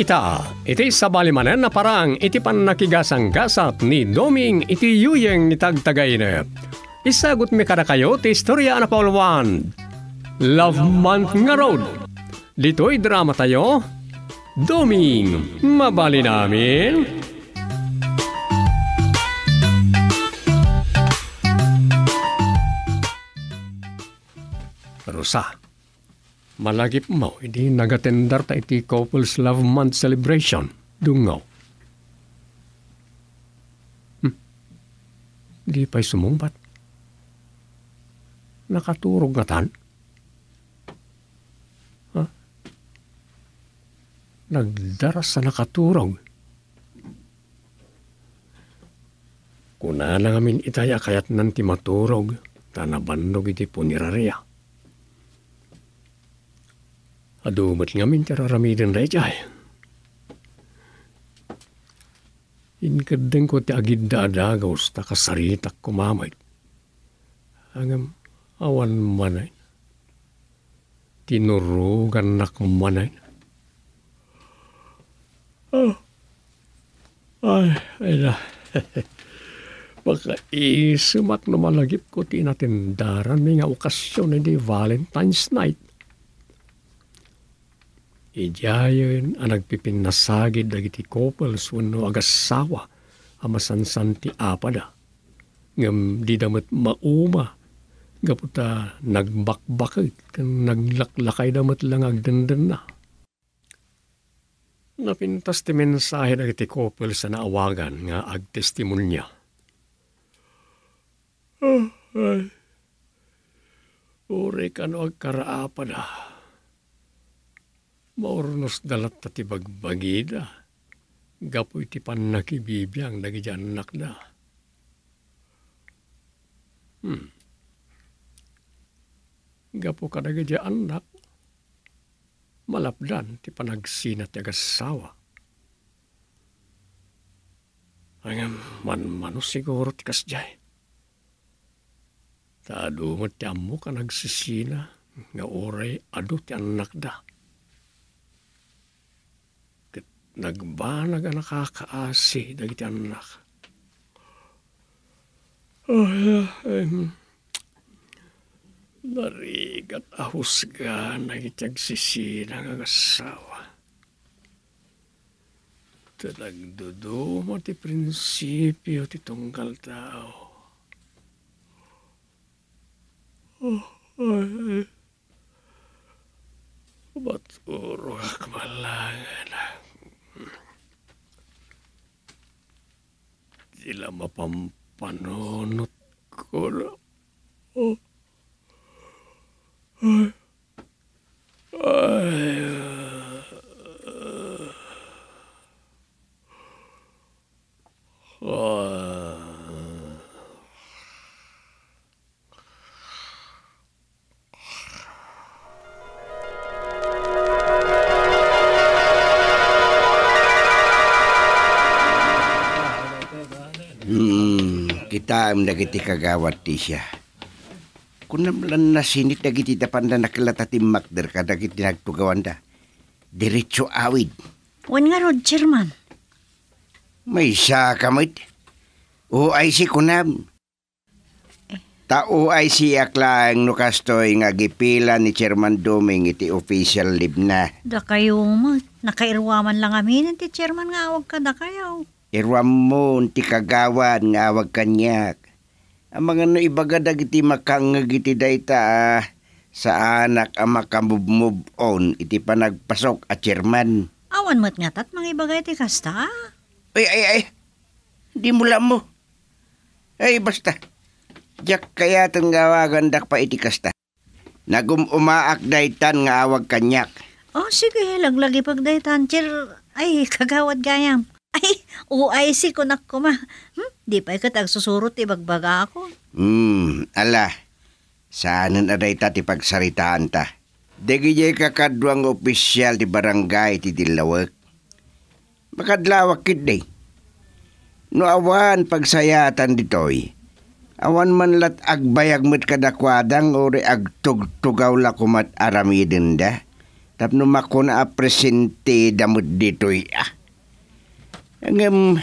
kita. Iti sabalimanen na parang iti pannakigasang gasat ni Doming iti yuyeng itagtagainep. Isagot mi kada kayo ti istorya na Paul 1. Love Month nga road. Dito'y drama tayo. Doming, mabali namin. Rosa malagip mo, hindi nagatender ta iti couples love month celebration. Dungo. Hmm. Di pa'y sumumbat. Nakaturog na tan. Huh? Nagdaras sa nakaturog. Kunala na ngamin itaya kayat nanti maturog, tanabandog iti punirariya Adumot nga min teraramidin recai. In kedeng ko ti agidda adaga usta kasarita kumamay. Angam awan manay. Tinurugan nak manay. Oh. Ay, ay na. Baka isumak naman lagip ko tinatindaran may nga okasyon ni eh, Valentine's Night. Ijayon ang nasagid dagiti couples wenno agasawa amasansan ti apada. Ngam di damat mauma gaputa nagbakbakit kan naglaklakay damat lang agdandan na. Napintas ti mensahe dagiti couples sa naawagan nga agtestimonya. Oh, ay. Uri kano agkaraapad ah maurnos dalat ti bagbagida. Gapu ti panaki bibiyang nagijanak da. Hmm. Gapo ka nagidya anak, malapdan ti panagsina ti agasawa. Ang manmano siguro ti kasjay. Tadumot ti amo ka nagsisina, nga oray adu ti anak da nagbanag ang nakakaasi dagiti anak. Oh, um, narigat ahusga nagitiyag sisina ng asawa. Talagdudumo ti prinsipyo ti tungkal tao. Oh, ay, ay. Ba't uro kakmalangan ah. la pam panonot no no no taam dagiti kagawat ti siya. Kunam lan nasinit dagiti dapanda nakilata ti makder ka dagiti nagtugawan da. Diretso awid. Wan nga rod, Chairman. May isa kamit. O ay si kunam. Eh. Tao ay si Aklang kastoy nga gipila ni Chairman Doming iti official libna. Da kayo mo, nakairwaman lang amin ti Chairman nga awag ka da kayo. Irwamon ti kagawan nga awag kanyak. Ang mga no ibagadag iti makangag iti dayta ah, sa anak ang makamove on iti panagpasok at chairman. Awan mo't nga tat mga ibagay ti kasta. Ay, ay, ay. Di mula mo. Ay, basta. Diyak kaya tang gawagandak pa iti kasta. Nagumumaak daytan nga awag kanyak. Oh, sige, laglagi pagdaytan, chair. Ay, kagawad gayam. Ay, UIC ko nak ko ma. Hmm, di pa ikat ang susurot ibagbaga eh, ako. Hmm, ala. Saan na aday ta ti pagsaritaan ta? Dagijay kakadwang opisyal di barangay ti Dilawak. Makadlawak kid day. No awan pagsayatan ditoy. Awan man lat agbayag met kadakwadang ori agtugtugaw la kumat aramidin da. Tapno makuna apresente damod ditoy ah. Ngem,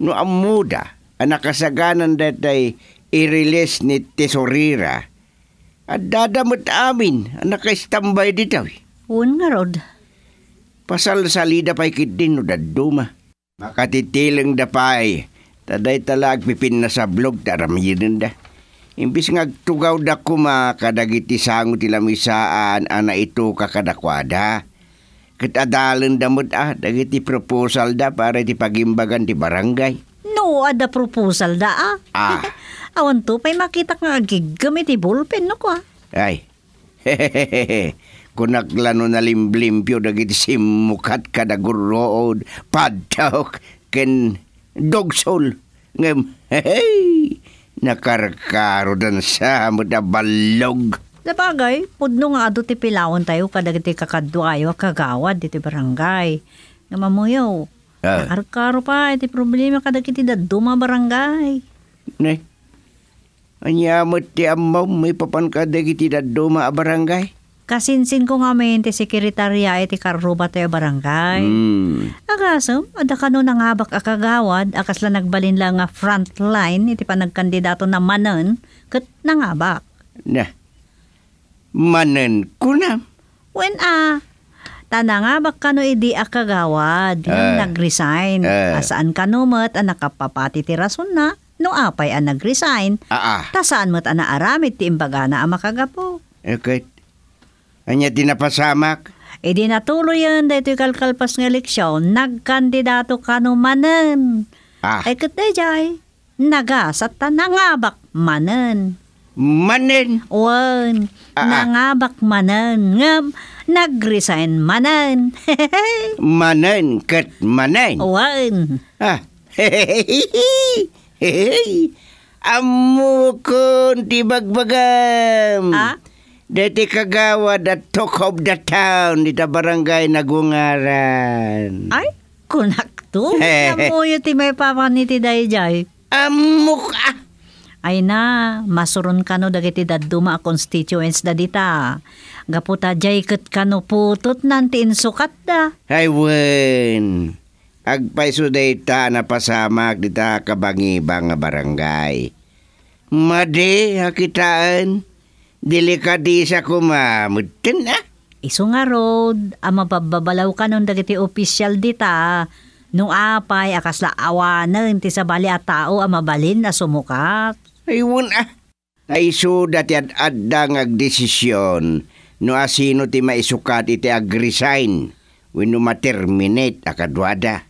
no amuda, nakasaganan datay i-release ni tesorira. At dadamot amin, nakaistambay ditaw. Eh. Un nga, Rod. Pasal-salida pa'y kitin no daduma. Makatitilang da pa'y, taday talag pipin na sa blog taramirin da. Imbis nga tugaw da kuma kadagiti sangot ilang isaan ana ito kakadakwada. Kita dalan damot ah, dagiti proposal da para ti pagimbagan ti barangay. No, ada proposal da ah. Ah. Awan to, pa'y makita nga gigamit ti ballpen no ko ah. Ay, hehehehe. kunaklano na limblimpyo dagiti simukat kada gurood padtok ken dogsol ngem hey nakarkaro dan sa muda balog Napagay, pudno nga ado ti pilawon tayo kadagiti kakadwayo kagawad iti barangay. Nga mamuyo, Nakaro-karo ah. pa, iti eh, problema kadagiti daduma barangay. Ne. Anyamot ti ammaw may papan kadagiti daduma a barangay. Kasinsin ko nga mayin eh, ti sekretarya iti karuba tayo barangay. Hmm. Agaso, ada ka no nangabak akagawad, akas la nagbalin lang nga frontline iti eh, panagkandidato na manan, kat nangabak. Na manen kunam. When ah, Tana nga, baka no idi akagawad. Yung uh, ah. nag-resign. Uh, Asaan ka numat, ang ah, nakapapatitirason na. No apay ang nagresign. resign Ah, ah. Tasaan mo't ang naaramit, ti imbaga na ang makagapo. Okay. Eh, anya di napasamak? E di natuloy yan, dahito kalkalpas ng eleksyon, nagkandidato ka no manan. Ah. Ay eh, katay jay, nagasat ta nangabak manan manen. Wan, ah, ah. nangabak manen. Ngam, nagresign manen. manen kat manen. Wan. Ah, Amu kun tibagbagam. Ah? Dati kagawa the talk of the town dita barangay nagungaran. Ay, kunak to. Amu yung ti may papaniti dahi jay. ah. Ay na, masuron kano dagiti daduma constituents da dita. Gaputa jay kat kano putot nanti insukat da. Haywen, agpaiso da ita na pasamak dita kabangibang nga barangay. Made, hakitaan, delikadisa kumamutin na. Ah. Iso nga road, ama ah, bababalaw ka nun dagiti official dita. Nung apay, akasla awanan, ti sabali at tao, amabalin ah, na ah, sumukat. Ayun ah. Naisudat yat adda ngag agdesisyon no asino ti maisukat iti agresign wenno ma-terminate akadwada.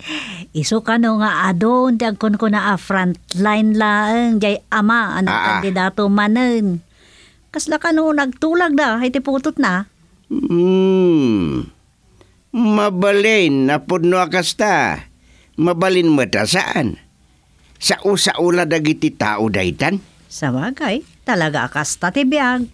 Iso ka no nga adon ti agkon ko na a frontline laeng jay ama ang ah, ah, kandidato manen. Kasla ka no nagtulag da iti putot na. Hmm. Mabalin napod no akasta. Mabalin mata saan? sa usa-ula dagiti tao daytan? Sabagay, talaga akasta ti biag.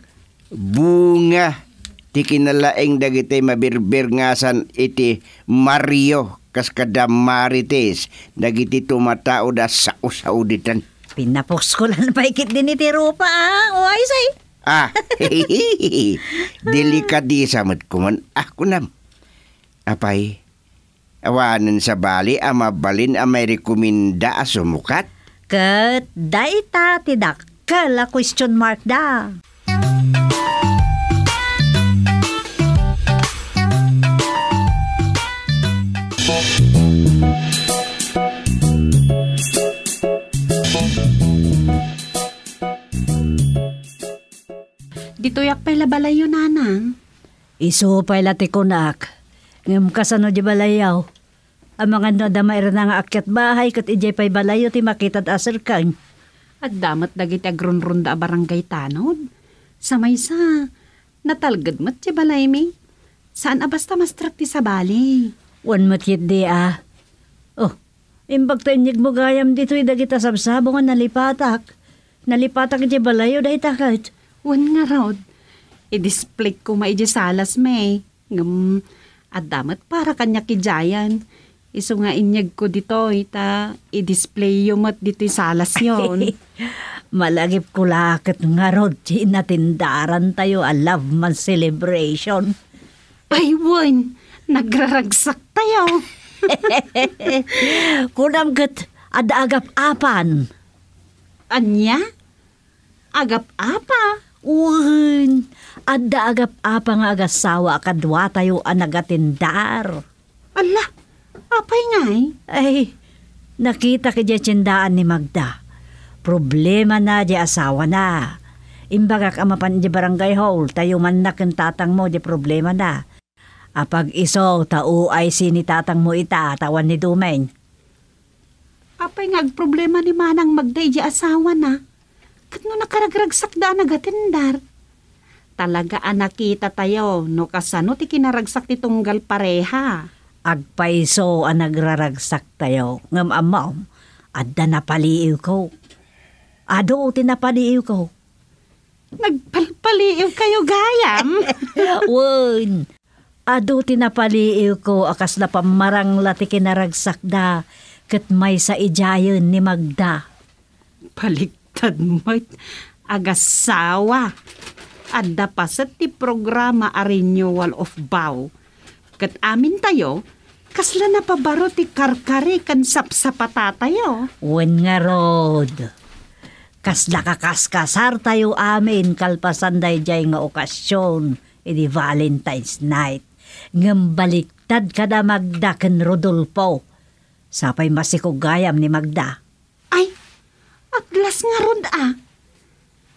Bunga, ti kinalaeng dagiti mabirber ngasan iti Mario kas kada marites dagiti tumatao da sa usaw ditan. Pinapos ko lang paikit din iti rupa ah. O ay say. Ah, delikadisa mat kuman. Ako nam. Apay, Awanan sa bali ang mabalin ang may rekomenda a sumukat. Kat, da ita tidak kala question mark da. Dito yak pala balayo nanang. Iso pala tikonak. Ngam kasano di balayaw. Ang mga nadamair na nga akyat bahay kat ijay pay balayo ti makita at asir kang. At damat dagiti agrunrun da barangay tanod. Sa may sa, natalgad mat ti balay mi. Saan abasta mas trakti sa bali? Wan matyit di ah. Oh, imbag ta inyag mo gayam dito idagita sabsabong nga nalipatak. Nalipatak ti balayo da itakit. Wan nga rod. I-display ko maidya me. may. Ngam, at damat para kanya kijayan. Iso nga inyag ko dito, ita, i-display yung mat dito salas yon. Malagip ko lakit nga rod, natindaran tayo a love man celebration. Ay, Won, nagraragsak tayo. Kunam kat, ada agap apan. Anya? Agap apa? Uhan, adda agap-apa nga agasawa kadwa tayo anagatindar. Ah, Ala, apay nga eh. Ay, nakita ka tsindaan ni Magda. Problema na di asawa na. Imbagak amapan di barangay hall, tayo man na tatang mo di problema na. Apag iso, tao ay sinitatang mo ita, tawan ni Dumeng. Apay nga problema ni Manang Magda di asawa na. Kat no nakaragragsak da nagatindar. Talaga anakita tayo, no kasano ti kinaragsak ti tunggal pareha. Agpaiso ang nagraragsak tayo, ngam amam, adda napaliiw ko. Ado tinapaliiw ko. Nagpalpaliiw kayo gayam. Won, ado tinapaliiw ko akas na pamarang lati kinaragsak da, kat may sa ijayon ni Magda. Palik tad tadmoy agasawa. Adda pa sa ti programa a renewal of bow. Kat amin tayo, kasla na pabaro ti karkari kan sapsapata tayo. Wen nga rod. Kasla kakaskasar tayo amin kalpasan dayjay nga okasyon. Idi Valentine's night. Ngambaliktad kada Magda ken Rodolfo. Sapay masikog gayam ni Magda glas nga rod ah.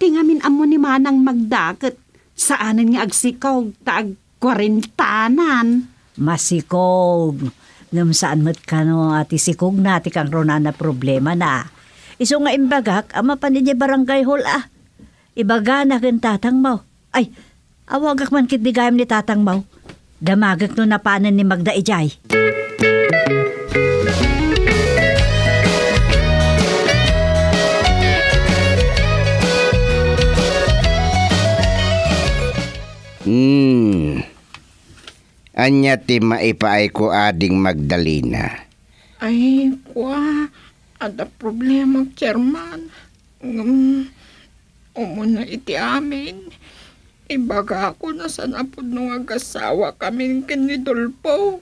Tingamin amo ni Manang magdaket. Saanan nga agsikog taag kwarentanan. Masikog. Ngam saan mat ka no ati sikog na ti kang rona na problema na. Iso nga imbagak ama paninye barangay hall ah. Ibaga na kin tatang mau. Ay, awagak man kit ni tatang mau. Damagak no napanan ni Magda Ijay. Music Hmm. Anya ti maipaay ko ading Magdalena. Ay, kwa, ada problema, chairman. Um, umo na iti amin. Ibaga ako na sa napod nung agasawa kami kinidulpo.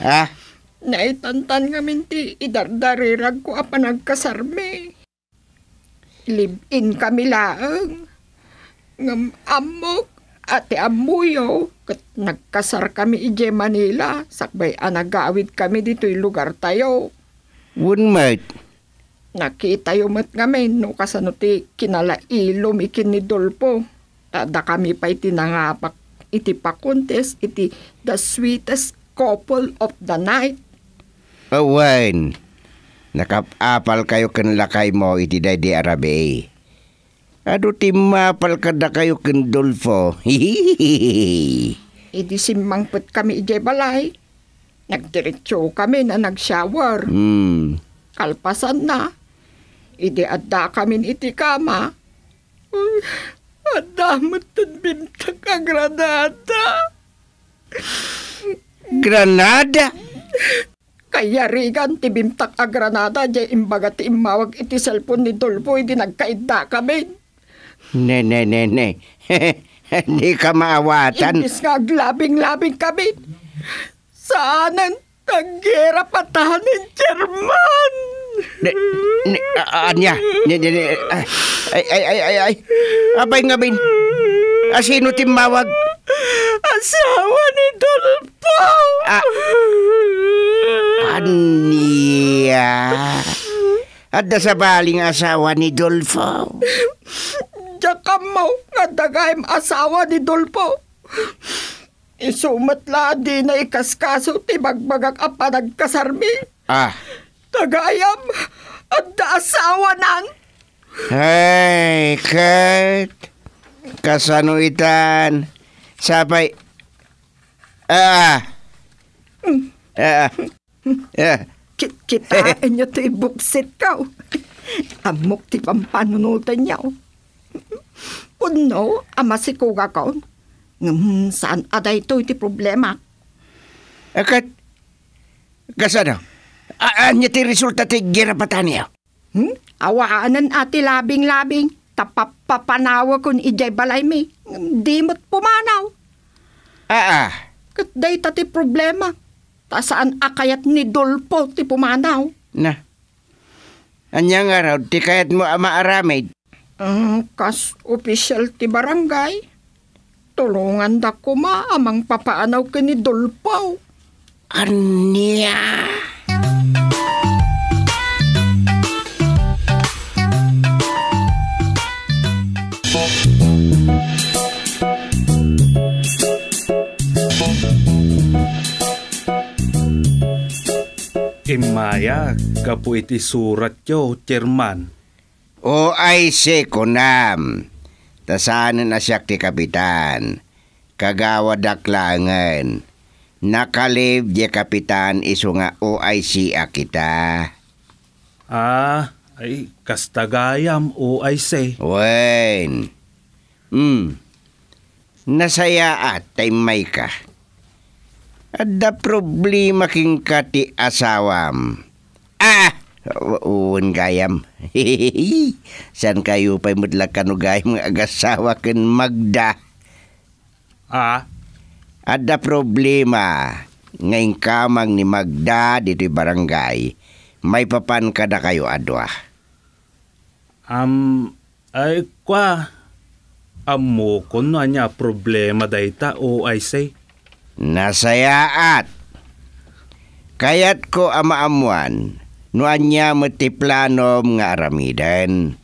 Ha? Ah? Naitantan kami ti idardarirag ko apa nagkasarmi. Live-in kami laang. Ngam amok ati amuyo, nagkasar kami ije Manila, sakbay anagawid ah, kami dito dito'y lugar tayo. Wun mate. Nakita yung mat ngamin, no kasano ti kinala ilom ni Dolpo. Tada kami pa iti nangapak, iti pa contest, iti the sweetest couple of the night. Awan, oh, nakapapal kayo kanlakay mo iti day di arabi. Ado timapal kada kayo kendolfo. Idi simangpot kami ije balay. Nagdiretsyo kami na nagshower. shower Mm. Kalpasan na. Idi adda kami iti kama. adda matad bintag ka granada. Granada? Kaya rigan, tibimtak a granada, jay imbaga imawag iti cellphone ni Dolpo, hindi nagkaidda kami. Ne, ne, ne, ne. Hindi ka maawatan. Imbis nga labing-labing kami. Saan ang tanggera patahan ni German? Ne, ne, anya. Ne, ne, ne. Ay, ay, ay, ay, ay. Abay nga bin. Asino timawag? Asawa ni Dolpo. Ah, anya. At sa baling asawa ni Dolfo. Tiyakam mo nga dagayim asawa ni Dolpo. Isumat la di na ikaskaso ti bagbagak apanag kasarmi. Ah. Tagayam at asawa nang. Hey, Kurt. Kasanuitan. Sapay. Ah. Ah. Ah. Kita inyo ti bubsit ka. Oh. Amok ti pampanunutan niya. Oh. Kunno, ama si kuga ko. Ngum, saan aday to iti problema? Akat, kasano? Anya ah, ti resulta ti ginapatan niya? Hmm? Awaanan ati labing-labing. Tapapapanawa kun ijay balay mi. Di mo't pumanaw. Ah, ah. Kat ti problema. Ta saan akayat ni Dolpo ti pumanaw? Na. Anyang araw, ti kayat mo ama ah, aramid. Ang kas official ti barangay, tulungan da kuma amang papaanaw kini Dolpaw. Anya! Imaya, kapu iti surat yo, Chairman. O ay sekonam. Tasanan na siya ti kapitan. Kagawa daklangan. Nakalib di kapitan iso nga o ay siya kita. Ah, ay kastagayam o ay se. Wen. Hmm. Nasaya at tay may ka. Ada problema king kati asawam. Ah! Uwan gayam. San kayo pa'y mudlakan kanu gayam nga agasawa kin Magda? Ah? Ada problema. Ngayon kamang ni Magda dito'y barangay. May papan ka na kayo, Adwa. Um, ay kwa. Amo ko na niya problema dayta o ay say. Nasayaat. Kayat ko ama amuan nuanya meti planom nga aramiden.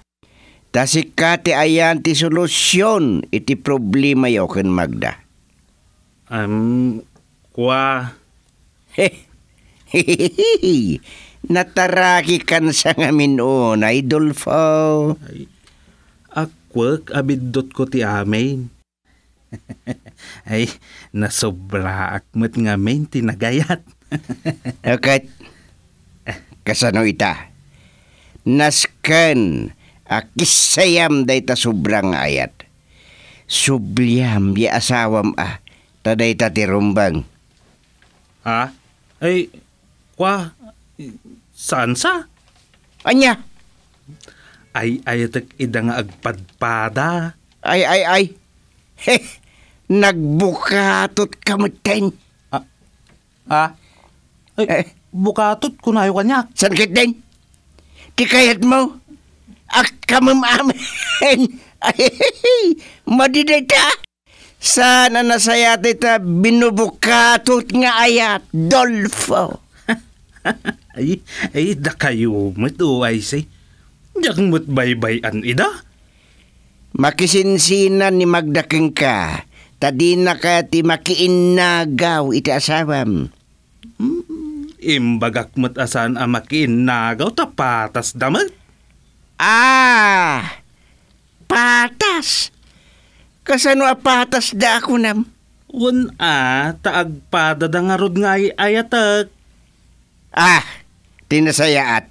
Tasika ti ayan ti solusyon iti problema yoken Magda. Um, kwa... Nataraki kan sa ngamin una, Idolfo. Ay, akwak abidot ko ti amin. Ay, nasobraak nga ngamin tinagayat. okay, kasano ita. Naskan akisayam dayta sobrang ayat. Subliam ya asawam ah taday ta tirumbang. Ha? Ay, kwa, saan sa? Anya? Ay, ay, tak ida nga agpadpada. Ay, ay, ay. Heh, nagbukatot kamuten. Ah, ah, ay, eh bukatot kunayo kanya. Sangkit din. Tikayat mo. Ak kamamamin. Madiday ta. Sana nasaya tita binubukatot nga ayat, Dolfo. ay, ay, da kayo mo't uway say. Diyak mo't baybayan ida. Makisinsinan ni magdaking ka. Tadi na ka ti makiinagaw iti asawam. Hmm? Imbagak matasan amakin nagaw ta patas damat. Ah! Patas! Kasano a patas da ako nam? Un a taagpada da ngarod nga ay ayatak. Ah! Tinasayaat.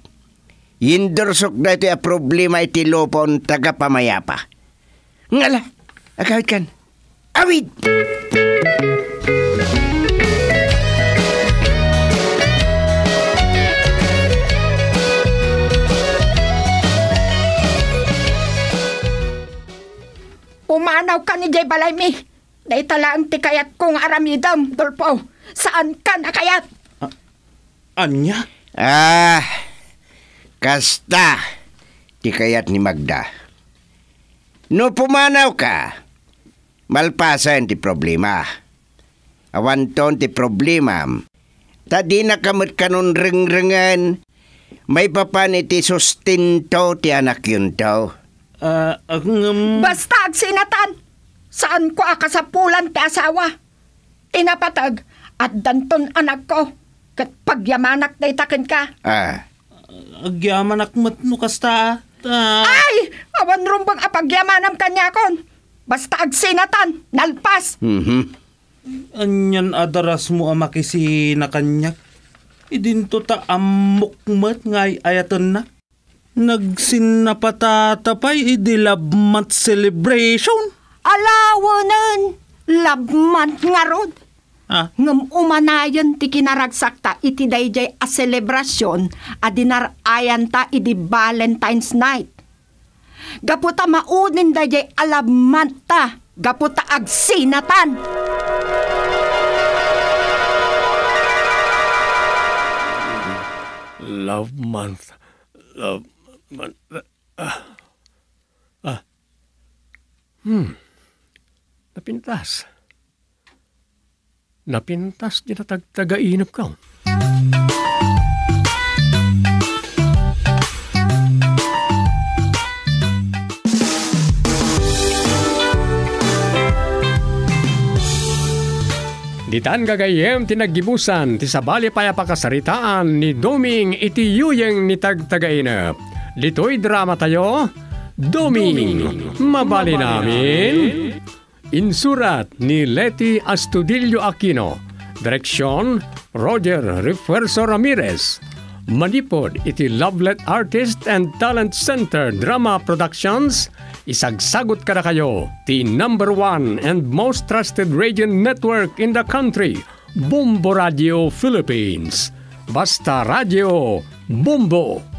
Yindursok na iti problema iti lopon tagapamayapa. Ngala, agawid kan. Awid! Awit! Manaw ka ni Jay Balaymi. Naitala ang tikayat kong aramidam, Dolpo. Saan ka nakayat? Uh, anya? Ah, kasta. Tikayat ni Magda. No pumanaw ka. Malpasa ti problema. Awanton ti problema. Ta di kamot kanun ring May papan iti sustento ti anak yun daw. Uh, um... Basta sinatan! Saan ko akasapulan ti asawa? Inapatag at danton anak ko. Kat pagyamanak na itakin ka. Ah. Agyamanak matnukas ta. Uh... Ah. Ay! Awan rumbang bang apagyamanam kanya kon? Basta ag sinatan, nalpas. Mm-hmm. Anyan adaras mo amakisi na kanyak. Idinto ta amok mat ngay ayaton nak. Nagsinapatatapay idi love month celebration. Alawanan! Love month nga rod. Ah? Ngam umanayan ti kinaragsakta iti dayjay a selebrasyon adinar ayan ta iti Valentine's night. Gaputa maudin dayjay alabman ta, gaputa agsinatan. Love month. Love man, ah, ah, hmm, napintas. Napintas di na tagtagainap ka. Ditan gagayem tinagibusan, ti sabali payapakasaritaan ni Doming iti yuyeng ni tagtagainap. Lito'y drama tayo. Domin, Duming. mabali namin. Insurat ni Leti Astudillo Aquino. Direksyon, Roger Refuerzo Ramirez. Manipod iti Lovelet Artist and Talent Center Drama Productions. Isagsagot kada kayo, the number one and most trusted radio network in the country, Bombo Radio Philippines. Basta Radio Bombo!